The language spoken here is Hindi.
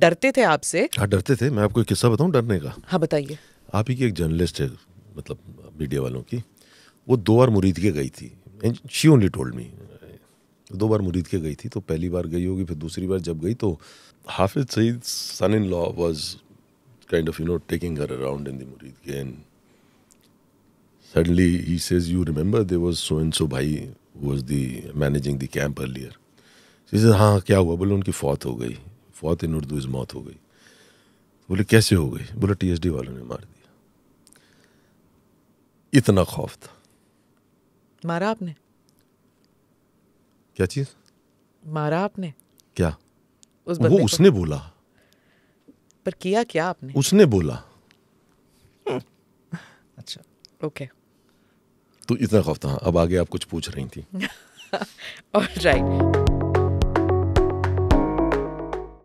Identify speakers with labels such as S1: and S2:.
S1: डरते थे आपसे
S2: हाँ डरते थे मैं आपको एक किस्सा बताऊँ डरने का हाँ बताइए आप ही की एक जर्नलिस्ट है मतलब मीडिया वालों की वो दो बार मुरीद के गई थी and she only told me दो बार मुरीद के गई थी तो पहली बार गई होगी फिर दूसरी बार जब गई तो Hafiz Saeed son in law was kind of you know taking her around in the Muridke and suddenly he says you remember there was so and so भाई was was managing managing the camp हाँ, हाँ क्या हुआ बोले उनकी फौत हो गई फौत इन उर्दू इज़ मौत हो गई बोले कैसे हो गई बोले टीएसडी वालों ने मार दिया इतना खौफ था मारा आपने क्या चीज मारा आपने क्या उस वो उसने बोला
S1: पर किया क्या आपने
S2: उसने बोला अच्छा ओके तो इतना खौफ था अब आगे आप कुछ पूछ रही थी
S1: और राइट